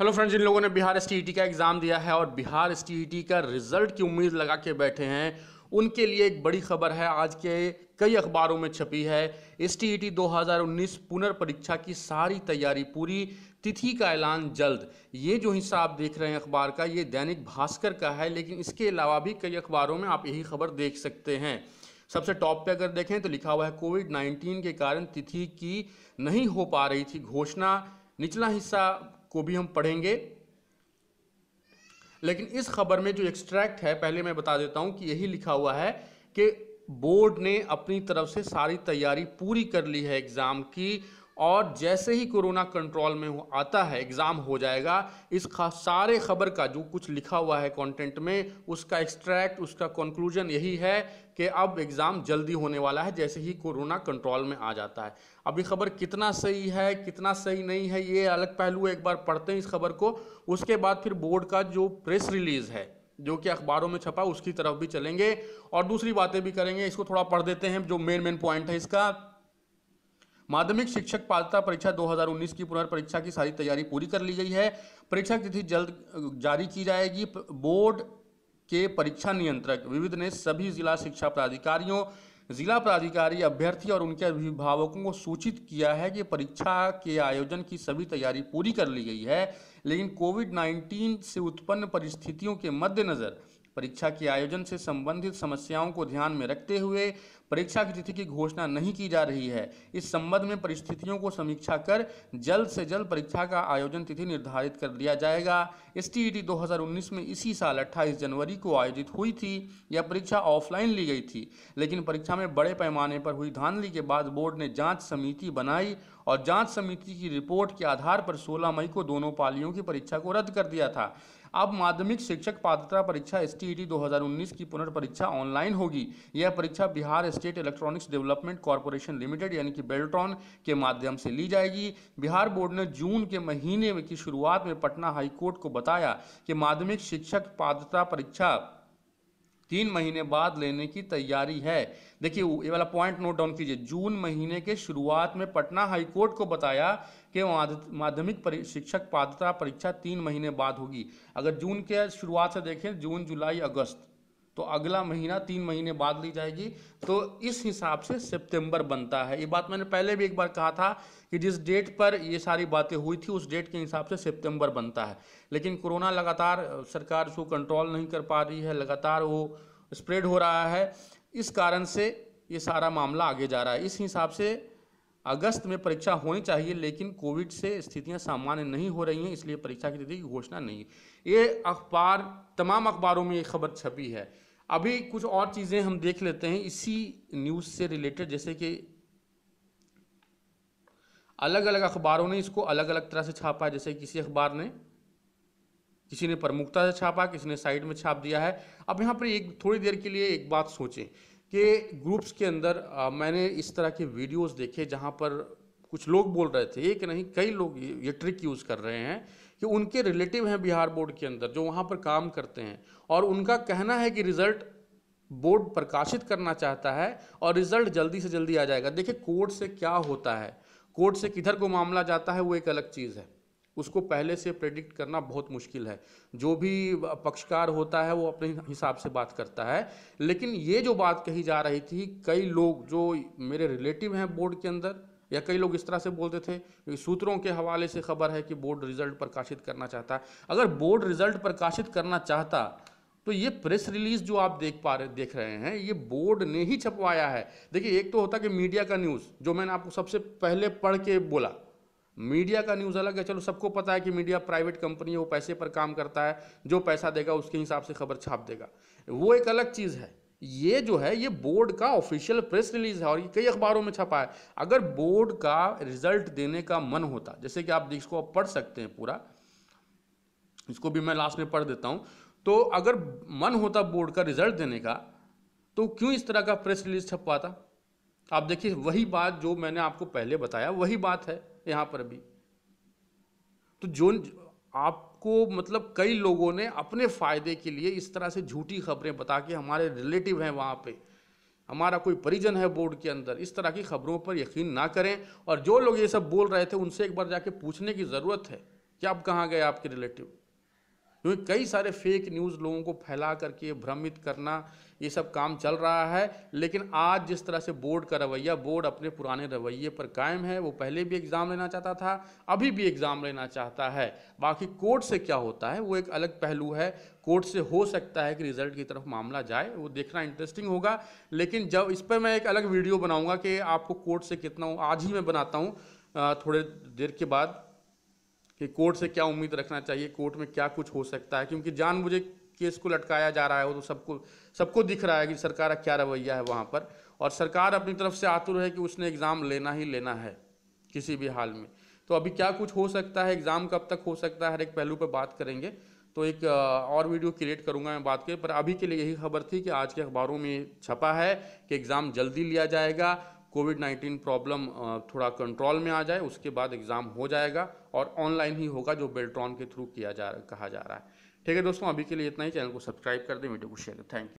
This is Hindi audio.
हेलो फ्रेंड्स जिन लोगों ने बिहार एस e का एग्ज़ाम दिया है और बिहार एस e का रिजल्ट की उम्मीद लगा के बैठे हैं उनके लिए एक बड़ी खबर है आज के कई अखबारों में छपी है एस टी 2019 पुनर्परीक्षा की सारी तैयारी पूरी तिथि का ऐलान जल्द ये जो हिस्सा आप देख रहे हैं अखबार का ये दैनिक भास्कर का है लेकिन इसके अलावा भी कई अखबारों में आप यही खबर देख सकते हैं सबसे टॉप पे अगर देखें तो लिखा हुआ है कोविड 19 के कारण तिथि की नहीं हो पा रही थी घोषणा निचला हिस्सा को भी हम पढ़ेंगे लेकिन इस खबर में जो एक्सट्रैक्ट है पहले मैं बता देता हूं कि यही लिखा हुआ है कि बोर्ड ने अपनी तरफ से सारी तैयारी पूरी कर ली है एग्ज़ाम की और जैसे ही कोरोना कंट्रोल में आता है एग्ज़ाम हो जाएगा इस सारे खबर का जो कुछ लिखा हुआ है कंटेंट में उसका एक्सट्रैक्ट उसका कंक्लूजन यही है कि अब एग्ज़ाम जल्दी होने वाला है जैसे ही कोरोना कंट्रोल में आ जाता है अब ये खबर कितना सही है कितना सही नहीं है ये अलग पहलू एक बार पढ़ते हैं इस खबर को उसके बाद फिर बोर्ड का जो प्रेस रिलीज़ है जो कि अखबारों में छपा उसकी तरफ भी चलेंगे और दूसरी बातें भी करेंगे इसको थोड़ा पढ़ देते हैं जो मेन मेन पॉइंट है इसका माध्यमिक शिक्षक पात्रता परीक्षा 2019 की पुनर्परीक्षा की सारी तैयारी पूरी कर ली गई है परीक्षा की तिथि जल्द जारी की जाएगी बोर्ड के परीक्षा नियंत्रक विविध ने सभी जिला शिक्षा प्राधिकारियों जिला प्राधिकारी अभ्यर्थी और उनके अभिभावकों को सूचित किया है कि परीक्षा के आयोजन की सभी तैयारी पूरी कर ली गई है लेकिन कोविड 19 से उत्पन्न परिस्थितियों के मद्देनज़र परीक्षा के आयोजन से संबंधित समस्याओं को ध्यान में रखते हुए परीक्षा की तिथि की घोषणा नहीं की जा रही है इस संबंध में परिस्थितियों को समीक्षा कर जल्द से जल्द परीक्षा का आयोजन तिथि निर्धारित कर दिया जाएगा एस टी ई में इसी साल अट्ठाईस जनवरी को आयोजित हुई थी यह परीक्षा ऑफलाइन ली गई थी लेकिन परीक्षा में बड़े पैमाने पर हुई धांधली के बाद बोर्ड ने जाँच समिति बनाई और जांच समिति की रिपोर्ट के आधार पर 16 मई को दोनों पालियों की परीक्षा को रद्द कर दिया था अब माध्यमिक शिक्षक पात्रता परीक्षा एस टी 2019 की पुनर्परीक्षा ऑनलाइन होगी यह परीक्षा Bihar state electronics development corporation limited यानी कि बेल्ट्रॉन के माध्यम से ली जाएगी बिहार बोर्ड ने जून के महीने की शुरुआत में पटना हाईकोर्ट को बताया कि माध्यमिक शिक्षक पात्रता परीक्षा तीन महीने बाद लेने की तैयारी है देखिए ये वाला पॉइंट नोट डाउन कीजिए जून महीने के शुरुआत में पटना हाई कोर्ट को बताया कि माध्यमिक शिक्षक पात्रता परीक्षा तीन महीने बाद होगी अगर जून के शुरुआत से देखें जून जुलाई अगस्त तो अगला महीना तीन महीने बाद ली जाएगी तो इस हिसाब से सितंबर बनता है ये बात मैंने पहले भी एक बार कहा था कि जिस डेट पर ये सारी बातें हुई थी उस डेट के हिसाब से सितंबर बनता है लेकिन कोरोना लगातार सरकार उसको कंट्रोल नहीं कर पा रही है लगातार वो स्प्रेड हो रहा है इस कारण से ये सारा मामला आगे जा रहा है इस हिसाब से अगस्त में परीक्षा होनी चाहिए लेकिन कोविड से स्थितियां सामान्य नहीं हो रही हैं इसलिए परीक्षा की तिथि की घोषणा नहीं ये अखबार तमाम अखबारों में ये खबर छपी है अभी कुछ और चीज़ें हम देख लेते हैं इसी न्यूज़ से रिलेटेड जैसे कि अलग अलग अखबारों ने इसको अलग अलग तरह से छापा जैसे किसी अखबार ने किसी ने प्रमुखता से छापा किसी ने साइड में छाप दिया है अब यहाँ पर एक थोड़ी देर के लिए एक बात सोचें के ग्रुप्स के अंदर आ, मैंने इस तरह के वीडियोस देखे जहां पर कुछ लोग बोल रहे थे एक नहीं कई लोग ये ट्रिक यूज़ कर रहे हैं कि उनके रिलेटिव हैं बिहार बोर्ड के अंदर जो वहाँ पर काम करते हैं और उनका कहना है कि रिजल्ट बोर्ड प्रकाशित करना चाहता है और रिजल्ट जल्दी से जल्दी आ जाएगा देखिए कोर्ट से क्या होता है कोर्ट से किधर को मामला जाता है वो एक अलग चीज़ है उसको पहले से प्रेडिक्ट करना बहुत मुश्किल है जो भी पक्षकार होता है वो अपने हिसाब से बात करता है लेकिन ये जो बात कही जा रही थी कई लोग जो मेरे रिलेटिव हैं बोर्ड के अंदर या कई लोग इस तरह से बोलते थे सूत्रों के हवाले से खबर है कि बोर्ड रिजल्ट प्रकाशित करना चाहता है अगर बोर्ड रिजल्ट प्रकाशित करना चाहता तो ये प्रेस रिलीज जो आप देख पा रहे देख रहे हैं ये बोर्ड ने ही छपवाया है देखिए एक तो होता कि मीडिया का न्यूज़ जो मैंने आपको सबसे पहले पढ़ के बोला मीडिया का न्यूज़ अलग है चलो सबको पता है कि मीडिया प्राइवेट कंपनी है वो पैसे पर काम करता है जो पैसा देगा उसके हिसाब से खबर छाप देगा वो एक अलग चीज़ है ये जो है ये बोर्ड का ऑफिशियल प्रेस रिलीज है और ये कई अखबारों में छपा है अगर बोर्ड का रिजल्ट देने का मन होता जैसे कि आप इसको आप पढ़ सकते हैं पूरा इसको भी मैं लास्ट में पढ़ देता हूँ तो अगर मन होता बोर्ड का रिजल्ट देने का तो क्यों इस तरह का प्रेस रिलीज छपवाता आप देखिए वही बात जो मैंने आपको पहले बताया वही बात है यहाँ पर भी तो जो आपको मतलब कई लोगों ने अपने फायदे के लिए इस तरह से झूठी खबरें बता के हमारे रिलेटिव हैं वहाँ पे हमारा कोई परिजन है बोर्ड के अंदर इस तरह की खबरों पर यकीन ना करें और जो लोग ये सब बोल रहे थे उनसे एक बार जाके पूछने की ज़रूरत है कि आप कहाँ गए आपके रिलेटिव क्योंकि कई सारे फेक न्यूज़ लोगों को फैला करके भ्रमित करना ये सब काम चल रहा है लेकिन आज जिस तरह से बोर्ड का रवैया बोर्ड अपने पुराने रवैये पर कायम है वो पहले भी एग्ज़ाम लेना चाहता था अभी भी एग्ज़ाम लेना चाहता है बाकी कोर्ट से क्या होता है वो एक अलग पहलू है कोर्ट से हो सकता है कि रिजल्ट की तरफ मामला जाए वो देखना इंटरेस्टिंग होगा लेकिन जब इस पर मैं एक अलग वीडियो बनाऊँगा कि आपको कोर्ट से कितना आज ही मैं बनाता हूँ थोड़े देर के बाद कि कोर्ट से क्या उम्मीद रखना चाहिए कोर्ट में क्या कुछ हो सकता है क्योंकि जान मुझे केस को लटकाया जा रहा है वो तो सबको सबको दिख रहा है कि सरकार का क्या रवैया है वहाँ पर और सरकार अपनी तरफ से आतुर है कि उसने एग्ज़ाम लेना ही लेना है किसी भी हाल में तो अभी क्या कुछ हो सकता है एग्ज़ाम कब तक हो सकता है हर एक पहलू पर बात करेंगे तो एक और वीडियो क्रिएट करूंगा मैं बात के पर अभी के लिए यही खबर थी कि आज के अखबारों में छपा है कि एग्ज़ाम जल्दी लिया जाएगा कोविड 19 प्रॉब्लम थोड़ा कंट्रोल में आ जाए उसके बाद एग्ज़ाम हो जाएगा और ऑनलाइन ही होगा जो बेल्ट्रॉन के थ्रू किया जा कहा जा रहा है ठीक है दोस्तों अभी के लिए इतना ही चैनल को सब्सक्राइब कर दें वीडियो को शेयर थैंक यू